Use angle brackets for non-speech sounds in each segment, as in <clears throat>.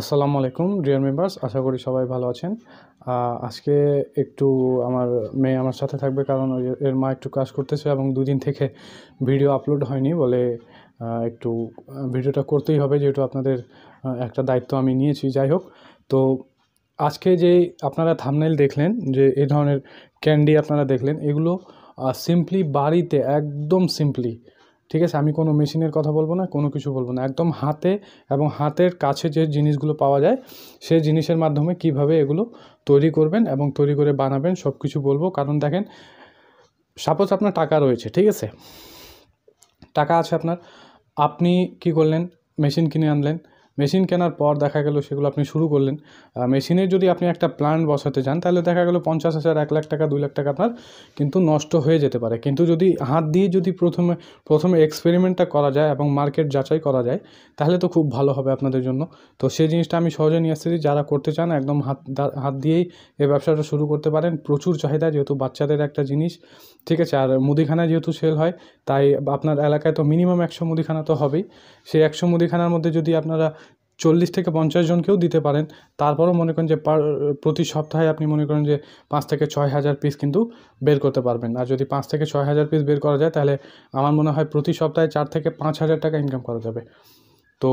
আসসালামু আলাইকুম deer members আশা করি সবাই ভালো আছেন আজকে একটু আমার মেয়ে আমার সাথে থাকবে কারণ এর মা একটু কাজ করতেছে এবং দুদিন থেকে ভিডিও আপলোড হয়নি বলে একটু ভিডিওটা করতেই হবে যেহেতু আপনাদের একটা দায়িত্ব আমি নিয়েছি যাই হোক তো আজকে যে আপনারা থামনেল দেখলেন যে এই ধরনের ক্যান্ডি আপনারা দেখলেন এগুলো সিম্পলি বাড়িতে একদম সিম্পলি ঠিক আছে আমি কোনো মেশিনের কথা বলবো না কোনো কিছু বলবো না একদম হাতে এবং হাতের কাছে যে জিনিসগুলো পাওয়া যায় সেই জিনিসের মাধ্যমে কিভাবে এগুলো তৈরি করবেন এবং তৈরি করে বানাবেন সব কিছু বলবো কারণ দেখেন সাপোজ আপনার টাকা রয়েছে ঠিক আছে টাকা আছে আপনার আপনি কি করলেন মেশিন কিনে আনলেন মেশিন কেনার পর দেখা গেল সেগুলো আপনি শুরু করলেন মেশিনে যদি আপনি একটা প্ল্যান্ট বসাতে যান তাহলে দেখা গেলো পঞ্চাশ হাজার এক লাখ টাকা দুই লাখ টাকা আপনার কিন্তু নষ্ট হয়ে যেতে পারে কিন্তু যদি হাত দিয়ে যদি প্রথমে প্রথমে এক্সপেরিমেন্টটা করা যায় এবং মার্কেট যাচাই করা যায় তাহলে তো খুব ভালো হবে আপনাদের জন্য তো সেই জিনিসটা আমি সহজে নিয়ে আসতেছি যারা করতে চান একদম হাত হাত দিয়েই এই ব্যবসাটা শুরু করতে পারেন প্রচুর চাহিদা যেহেতু বাচ্চাদের একটা জিনিস ঠিক আছে আর মুদিখানা যেহেতু সেল হয় তাই আপনার এলাকায় তো মিনিমাম একশো মুদিখানা তো হবেই সেই একশো মুদিখানার মধ্যে যদি আপনারা চল্লিশ থেকে পঞ্চাশ জনকেও দিতে পারেন তারপরও মনে করেন যে প্রতি সপ্তাহে আপনি মনে করেন যে পাঁচ থেকে ছয় হাজার পিস কিন্তু বের করতে পারবেন আর যদি পাঁচ থেকে ছয় হাজার পিস বের করা যায় তাহলে আমার মনে হয় প্রতি সপ্তাহে চার থেকে পাঁচ হাজার টাকা ইনকাম করা যাবে তো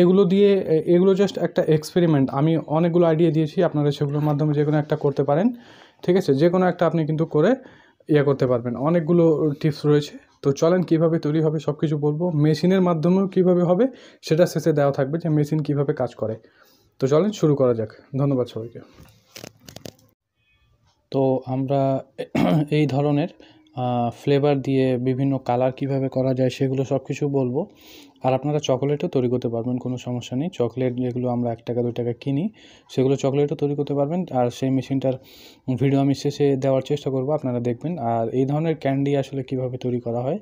এগুলো দিয়ে এগুলো জাস্ট একটা এক্সপেরিমেন্ট আমি অনেকগুলো আইডিয়া দিয়েছি আপনারা সেগুলোর মাধ্যমে যে কোনো একটা করতে পারেন ঠিক আছে যে কোনো একটা আপনি কিন্তু করে ইয়ে করতে পারবেন অনেকগুলো টিপস রয়েছে তো চলেন কিভাবে তৈরি হবে সব কিছু বলবো মেশিনের মাধ্যমেও কিভাবে হবে সেটা শেষে দেওয়া থাকবে যে মেশিন কিভাবে কাজ করে তো চলেন শুরু করা যাক ধন্যবাদ সবাইকে তো আমরা এই ধরনের ফ্লেভার দিয়ে বিভিন্ন কালার কিভাবে করা যায় সেগুলো সব কিছু বলবো আর আপনারা চকোলেটও তৈরি করতে পারবেন কোনো সমস্যা নেই চকলেট যেগুলো আমরা এক টাকা দু টাকা কিনি সেগুলো চকলেটও তৈরি করতে পারবেন আর সেই মেশিনটার ভিডিও আমি শেষে দেওয়ার চেষ্টা করব আপনারা দেখবেন আর এই ধরনের ক্যান্ডি আসলে কিভাবে তৈরি করা হয়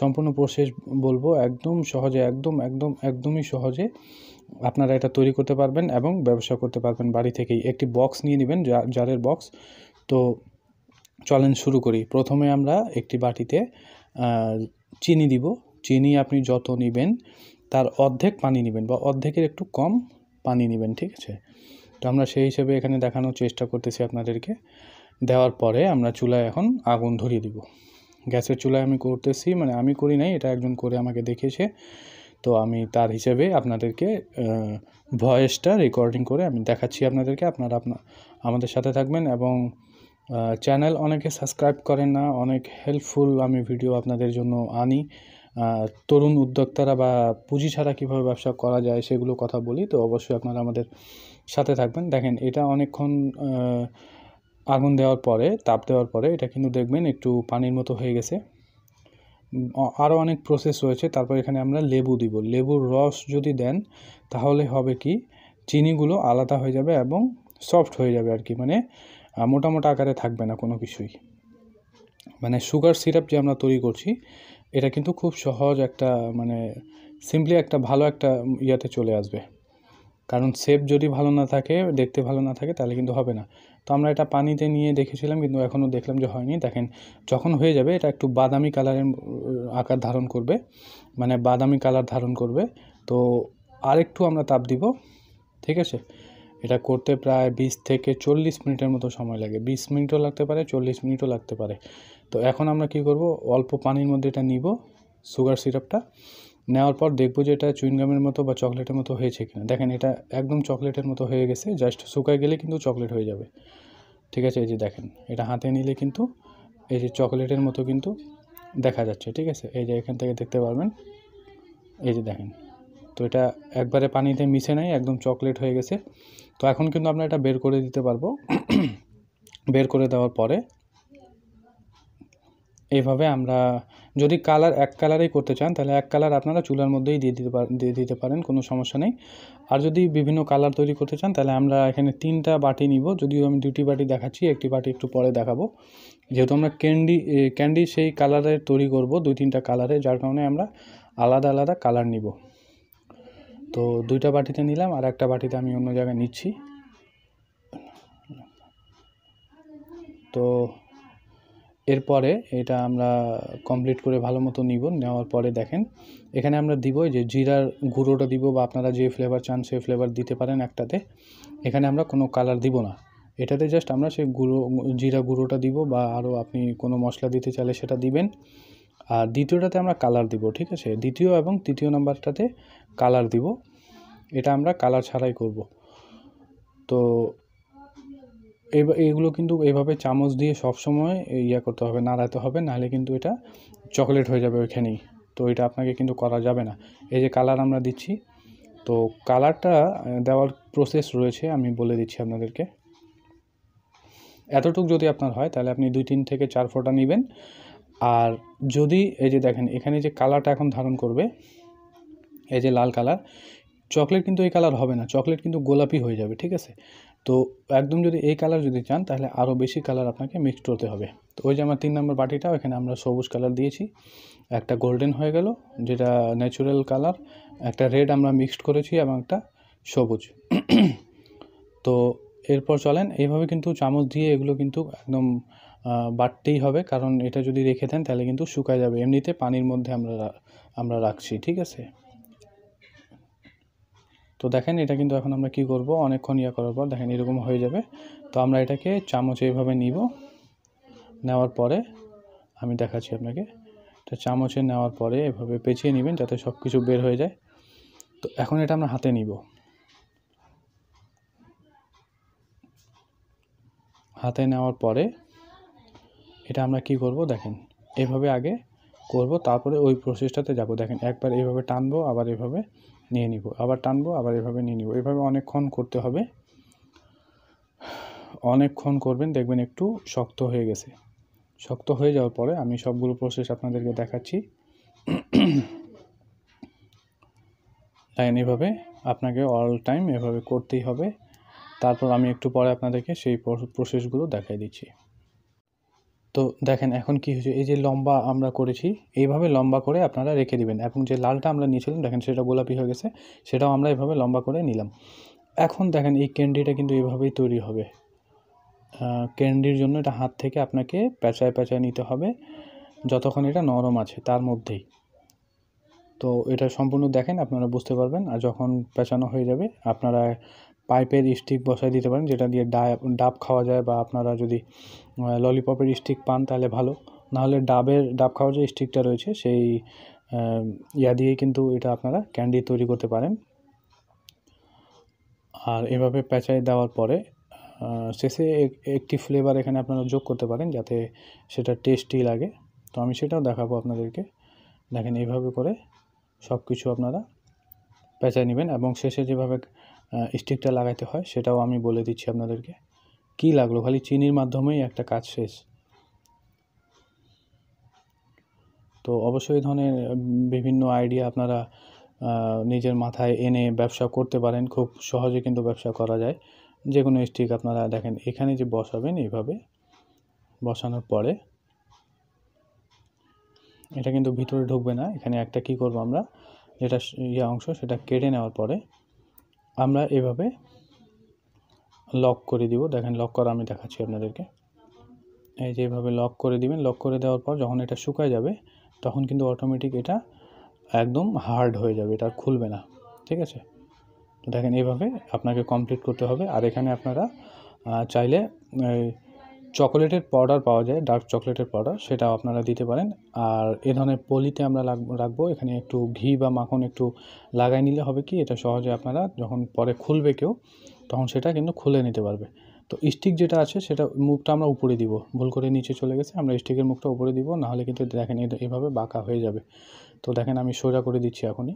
সম্পূর্ণ প্রসেস বলবো একদম সহজে একদম একদম একদমই সহজে আপনারা এটা তৈরি করতে পারবেন এবং ব্যবসা করতে পারবেন বাড়ি থেকেই একটি বক্স নিয়ে নেবেন জারের বক্স তো চলেন শুরু করি প্রথমে আমরা একটি বাটিতে চিনি দিব চিনি আপনি যত নেবেন তার অর্ধেক পানি নেবেন বা অর্ধেকের একটু কম পানি নেবেন ঠিক আছে তো আমরা সেই হিসেবে এখানে দেখানোর চেষ্টা করতেছি আপনাদেরকে দেওয়ার পরে আমরা চুলায় এখন আগুন ধরিয়ে দিব গ্যাসের চুলায় আমি করতেছি মানে আমি করি নাই এটা একজন করে আমাকে দেখিয়েছে তো আমি তার হিসেবে আপনাদেরকে ভয়েসটা রেকর্ডিং করে আমি দেখাচ্ছি আপনাদেরকে আপনারা আপনার আমাদের সাথে থাকবেন এবং চ্যানেল অনেকে সাবস্ক্রাইব করেন না অনেক হেল্পফুল আমি ভিডিও আপনাদের জন্য আনি তরুণ উদ্যোক্তারা বা পুঁজি ছাড়া কীভাবে ব্যবসা করা যায় সেগুলো কথা বলি তো অবশ্যই আপনারা আমাদের সাথে থাকবেন দেখেন এটা অনেকক্ষণ আগুন দেওয়ার পরে তাপ দেওয়ার পরে এটা কিন্তু দেখবেন একটু পানির মতো হয়ে গেছে আরও অনেক প্রসেস রয়েছে তারপর এখানে আমরা লেবু দিব লেবুর রস যদি দেন তাহলে হবে কি চিনিগুলো আলাদা হয়ে যাবে এবং সফট হয়ে যাবে আর কি মানে মোটামোটা আকারে থাকবে না কোনো কিছুই মানে সুগার সিরাপ যে আমরা তৈরি করছি এটা কিন্তু খুব সহজ একটা মানে সিম্পলি একটা ভালো একটা ইয়াতে চলে আসবে কারণ সেপ যদি ভালো না থাকে দেখতে ভালো না থাকে তাহলে কিন্তু হবে না তো আমরা এটা পানিতে নিয়ে দেখেছিলাম কিন্তু এখনও দেখলাম যে হয়নি দেখেন যখন হয়ে যাবে এটা একটু বাদামি কালারের আকার ধারণ করবে মানে বাদামি কালার ধারণ করবে তো আরেকটু আমরা তাপ দিব ঠিক আছে এটা করতে প্রায় বিশ থেকে চল্লিশ মিনিটের মতো সময় লাগে বিশ মিনিটও লাগতে পারে চল্লিশ মিনিটও লাগতে পারে তো এখন আমরা কি করব অল্প পানির মধ্যে এটা নিব সুগার সিরাপটা নেওয়ার পর দেখবো যে এটা চুইনগামের মতো বা চকলেটের মতো হয়েছে কিনা দেখেন এটা একদম চকলেটের মতো হয়ে গেছে জাস্ট শুকায় গেলে কিন্তু চকলেট হয়ে যাবে ঠিক আছে এই যে দেখেন এটা হাতে নিলে কিন্তু এই যে চকলেটের মতো কিন্তু দেখা যাচ্ছে ঠিক আছে এই যে এখান থেকে দেখতে পারবেন এই যে দেখেন তো এটা একবারে পানিতে মিশে নাই একদম চকলেট হয়ে গেছে তো এখন কিন্তু আমরা এটা বের করে দিতে পারবো বের করে দেওয়ার পরে এভাবে আমরা যদি কালার এক কালারেই করতে চান তাহলে এক কালার আপনারা চুলার মধ্যেই দিয়ে দিতে দিয়ে দিতে পারেন কোনো সমস্যা নেই আর যদি বিভিন্ন কালার তৈরি করতে চান তাহলে আমরা এখানে তিনটা বাটি নিব যদিও আমি দুটি বাটি দেখাচ্ছি একটি বাটি একটু পরে দেখাবো যেহেতু আমরা ক্যান্ডি ক্যান্ডি সেই কালারে তৈরি করব দুই তিনটা কালারে যার কারণে আমরা আলাদা আলাদা কালার নিব তো দুইটা বাটিতে নিলাম আর একটা বাটিতে আমি অন্য জায়গায় নিচ্ছি তো এরপরে এটা আমরা কমপ্লিট করে ভালো মতো নিব নেওয়ার পরে দেখেন এখানে আমরা দিব যে জিরার গুঁড়োটা দিব বা আপনারা যে ফ্লেভার চান সেই ফ্লেভার দিতে পারেন একটাতে এখানে আমরা কোনো কালার দিব না এটাতে জাস্ট আমরা সেই গুঁড়ো জিরা গুঁড়োটা দিব বা আরও আপনি কোনো মশলা দিতে চাইলে সেটা দিবেন আর দ্বিতীয়টাতে আমরা কালার দিব ঠিক আছে দ্বিতীয় এবং তৃতীয় নাম্বারটাতে কালার দিব এটা আমরা কালার ছাড়াই করব তো এগুলো কিন্তু এভাবে চামচ দিয়ে সব সময় ইয়া করতে হবে নাড়াতে হবে নাহলে কিন্তু এটা চকলেট হয়ে যাবে ওইখানেই তো এটা আপনাকে কিন্তু করা যাবে না এই যে কালার আমরা দিচ্ছি তো কালারটা দেওয়ার প্রসেস রয়েছে আমি বলে দিচ্ছি আপনাদেরকে এতটুক যদি আপনার হয় তাহলে আপনি দুই তিন থেকে চার ফোঁটা নেবেন আর যদি এই যে দেখেন এখানে যে কালারটা এখন ধারণ করবে এই যে লাল কালার চকলেট কিন্তু এই কালার হবে না চকলেট কিন্তু গোলাপি হয়ে যাবে ঠিক আছে তো একদম যদি এই কালার যদি চান তাহলে আরও বেশি কালার আপনাকে মিক্সড করতে হবে তো ওই যে আমার তিন নম্বর বাটিটা এখানে আমরা সবুজ কালার দিয়েছি একটা গোল্ডেন হয়ে গেল যেটা ন্যাচুরাল কালার একটা রেড আমরা মিক্সড করেছি এবং একটা সবুজ <clears throat> তো এরপর চলেন এইভাবে কিন্তু চামচ দিয়ে এগুলো কিন্তু একদম বাড়তেই হবে কারণ এটা যদি রেখে দেন তাহলে কিন্তু শুকায় যাবে এমনিতে পানির মধ্যে আমরা আমরা রাখছি ঠিক আছে তো দেখেন এটা কিন্তু এখন আমরা কি করব অনেকক্ষণ ইয়া করার পর দেখেন এরকম হয়ে যাবে তো আমরা এটাকে চামচ এইভাবে নিব নেওয়ার পরে আমি দেখাচ্ছি আপনাকে তো চামচে নেওয়ার পরে এভাবে পেঁচিয়ে নেবেন যাতে সব কিছু বের হয়ে যায় তো এখন এটা আমরা হাতে নিব হাতে নেওয়ার পরে এটা আমরা কি করব দেখেন এভাবে আগে করব তারপরে ওই প্রসেসটাতে যাব দেখেন একবার এভাবে টানবো আবার এভাবে নিয়ে নিব আবার টানবো আবার এভাবে নিয়ে নিব এভাবে অনেকক্ষণ করতে হবে অনেকক্ষণ করবেন দেখবেন একটু শক্ত হয়ে গেছে শক্ত হয়ে যাওয়ার পরে আমি সবগুলো প্রসেস আপনাদেরকে দেখাচ্ছি লাইন এভাবে আপনাকে অল টাইম এভাবে করতেই হবে তারপর আমি একটু পরে আপনাদেরকে সেই প্রসেসগুলো দেখাই দিচ্ছি তো দেখেন এখন কি হয়েছে এই যে লম্বা আমরা করেছি এইভাবে লম্বা করে আপনারা রেখে দিবেন এবং যে লালটা আমরা নিয়েছিলাম দেখেন সেটা গোলাপি হয়ে গেছে সেটাও আমরা এভাবে লম্বা করে নিলাম এখন দেখেন এই ক্যান্ডিটা কিন্তু এভাবেই তৈরি হবে ক্যান্ডির জন্য এটা হাত থেকে আপনাকে প্যাঁচায় প্যাঁচায় নিতে হবে যতক্ষণ এটা নরম আছে তার মধ্যেই তো এটা সম্পূর্ণ দেখেন আপনারা বুঝতে পারবেন আর যখন পেঁচানো হয়ে যাবে আপনারা পাইপের স্টিক বসাই দিতে পারেন যেটা দিয়ে ডাব খাওয়া যায় বা আপনারা যদি ললিপপের স্টিক পান তাহলে ভালো নাহলে ডাবের ডাব খাওয়ার যে স্টিকটা রয়েছে সেই ইয়া দিয়ে কিন্তু এটা আপনারা ক্যান্ডি তৈরি করতে পারেন আর এভাবে প্যাঁচাই দেওয়ার পরে শেষে একটি ফ্লেভার এখানে আপনারা যোগ করতে পারেন যাতে সেটা টেস্টি লাগে তো আমি সেটাও দেখাবো আপনাদেরকে দেখেন এইভাবে করে সব কিছু আপনারা পেঁচায় নেবেন এবং শেষে যেভাবে স্টিকটা লাগাইতে হয় সেটাও আমি বলে দিচ্ছি আপনাদেরকে কি লাগলো খালি চিনির মাধ্যমেই একটা কাজ শেষ তো অবশ্যই এই ধরনের বিভিন্ন আইডিয়া আপনারা নিজের মাথায় এনে ব্যবসা করতে পারেন খুব সহজে কিন্তু ব্যবসা করা যায় যে কোনো স্টিক আপনারা দেখেন এখানে যে বসাবেন এইভাবে বসানোর পরে এটা কিন্তু ভিতরে ঢুকবে না এখানে একটা কি করব আমরা যেটা ইয়ে অংশ সেটা কেটে নেওয়ার পরে আমরা এভাবে লক করে দিব দেখেন লক করা আমি দেখাচ্ছি আপনাদেরকে এই যে এভাবে লক করে দিবেন লক করে দেওয়ার পর যখন এটা শুকায় যাবে তখন কিন্তু অটোমেটিক এটা একদম হার্ড হয়ে যাবে এটা খুলবে না ঠিক আছে দেখেন এভাবে আপনাকে কমপ্লিট করতে হবে আর এখানে আপনারা চাইলে চকোলেটের পাউডার পাওয়া যায় ডার্ক চকোলেটের পাউডার সেটাও আপনারা দিতে পারেন আর এ ধরনের পলিতে আমরা রাখবো এখানে একটু ঘি বা মাখন একটু লাগাই নিলে হবে কি এটা সহজে আপনারা যখন পরে খুলবে কেউ তখন সেটা কিন্তু খুলে নিতে পারবে তো স্টিক যেটা আছে সেটা মুখটা আমরা উপরে দিব ভুল করে নিচে চলে গেছে আমরা স্টিকের মুখটা উপরে দিব নাহলে কিন্তু দেখেন এভাবে বাঁকা হয়ে যাবে তো দেখেন আমি সোজা করে দিচ্ছি এখনই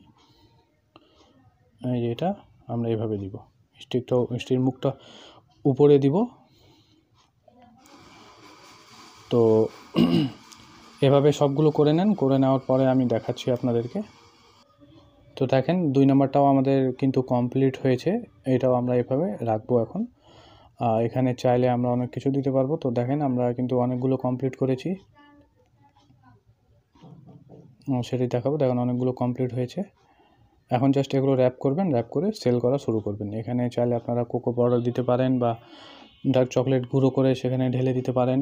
এই যে এটা আমরা এভাবে দিব স্টিকটাও স্টির মুখটা উপরে দিব তো এভাবে সবগুলো করে নেন করে নেওয়ার পরে আমি দেখাচ্ছি আপনাদেরকে তো দেখেন দুই নম্বরটাও আমাদের কিন্তু কমপ্লিট হয়েছে এটাও আমরা এভাবে রাখবো এখন এখানে চাইলে আমরা অনেক কিছু দিতে পারবো তো দেখেন আমরা কিন্তু অনেকগুলো কমপ্লিট করেছি সেটি দেখাবো দেখেন অনেকগুলো কমপ্লিট হয়েছে এখন জাস্ট এগুলো র্যাপ করবেন র্যাপ করে সেল করা শুরু করবেন এখানে চাইলে আপনারা কোকো পাউডার দিতে পারেন বা ডার্ক চকলেট গুঁড়ো করে সেখানে ঢেলে দিতে পারেন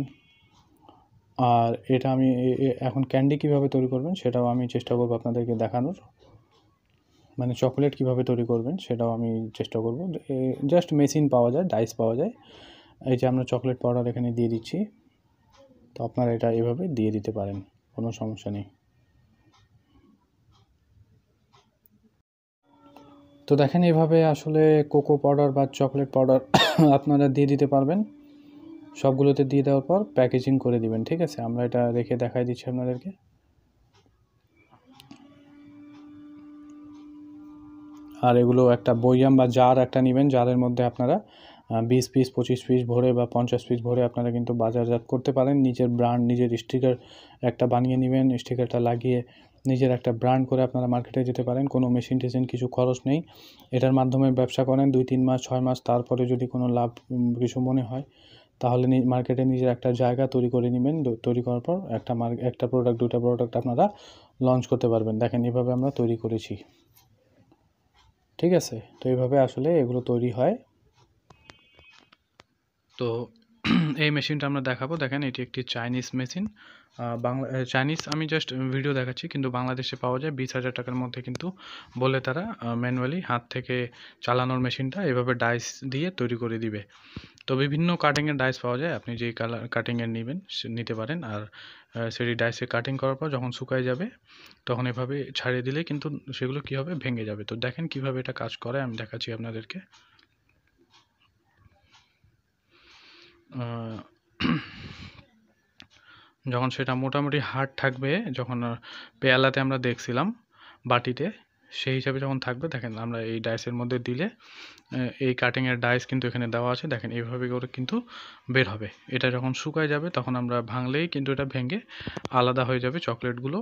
আর এটা আমি এখন ক্যান্ডি কিভাবে তৈরি করবেন সেটাও আমি চেষ্টা করব আপনাদেরকে দেখানোর মানে চকোলেট কিভাবে তৈরি করবেন সেটাও আমি চেষ্টা করব জাস্ট মেশিন পাওয়া যায় ডাইস পাওয়া যায় এই যে আমরা চকলেট পাউডার এখানে দিয়ে দিচ্ছি তো আপনারা এটা এভাবে দিয়ে দিতে পারেন কোনো সমস্যা নেই তো দেখেন এভাবে আসলে কোকো পাউডার বা চকলেট পাউডার <coughs> আপনারা দিয়ে দিতে পারবেন সবগুলোতে দিয়ে দেওয়ার পর প্যাকেজিং করে দিবেন ঠিক আছে আমরা এটা রেখে দেখাই দিচ্ছি আপনাদেরকে আর এগুলো একটা বইয়াম বা জার একটা নেবেন জারের মধ্যে আপনারা বিশ পিস পঁচিশ পিস ভরে বা পঞ্চাশ পিস ভরে আপনারা কিন্তু বাজারজাত করতে পারেন নিজের ব্র্যান্ড নিজের স্টিকার একটা বানিয়ে নেবেন স্টিকারটা লাগিয়ে নিজের একটা ব্র্যান্ড করে আপনারা মার্কেটে যেতে পারেন কোনো মেশিন টেশিন কিছু খরচ নেই এটার মাধ্যমে ব্যবসা করেন দুই তিন মাস ছয় মাস তারপরে যদি কোনো লাভ কিছু মনে হয় তাহলে মার্কেটে নিজের একটা জায়গা তৈরি করে নেবেন তৈরি করার পর একটা মার্ক একটা প্রোডাক্ট দুটা প্রোডাক্ট আপনারা লঞ্চ করতে পারবেন দেখেন এভাবে আমরা তৈরি করেছি ঠিক আছে তো এইভাবে আসলে এগুলো তৈরি হয় তো এই মেশিনটা আমরা দেখাবো দেখেন এটি একটি চাইনিজ মেশিন বাংলা চাইনিজ আমি জাস্ট ভিডিও দেখাচ্ছি কিন্তু বাংলাদেশে পাওয়া যায় বিশ হাজার টাকার মধ্যে কিন্তু বলে তারা ম্যানুয়ালি হাত থেকে চালানোর মেশিনটা এভাবে ডাইস দিয়ে তৈরি করে দিবে তো বিভিন্ন কাটিংয়ের ডাইস পাওয়া যায় আপনি যেই কালার কাটিংয়ের নেবেন নিতে পারেন আর সেটি ডাইসে কাটিং করার পর যখন শুকায় যাবে তখন এভাবে ছাড়িয়ে দিলে কিন্তু সেগুলো কি হবে ভেঙে যাবে তো দেখেন কিভাবে এটা কাজ করে আমি দেখাচ্ছি আপনাদেরকে <clears throat> যখন সেটা মোটামুটি হার্ড থাকবে যখন পেয়ালাতে আমরা দেখছিলাম বাটিতে সেই হিসাবে যখন থাকবে দেখেন আমরা এই ডাইসের মধ্যে দিলে এই কাটিংয়ের ডাইস কিন্তু এখানে দেওয়া আছে দেখেন এইভাবে করে কিন্তু বের হবে এটা যখন শুকায় যাবে তখন আমরা ভাঙলেই কিন্তু এটা ভেঙে আলাদা হয়ে যাবে চকলেটগুলো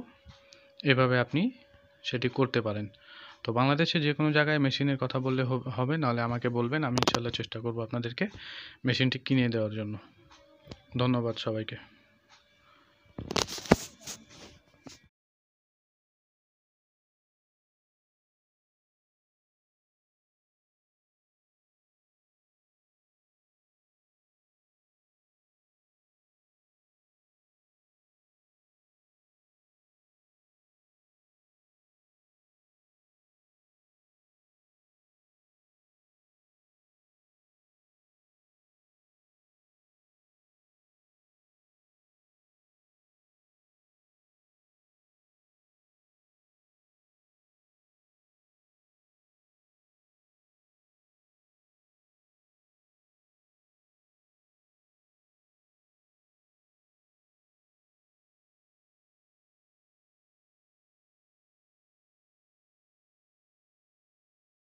এভাবে আপনি সেটি করতে পারেন তো বাংলাদেশে যে কোনো জায়গায় মেশিনের কথা বললে হবে নাহলে আমাকে বলবেন আমি ইনশাল্লাহ চেষ্টা করব আপনাদেরকে মেশিনটি কিনে দেওয়ার জন্য ধন্যবাদ সবাইকে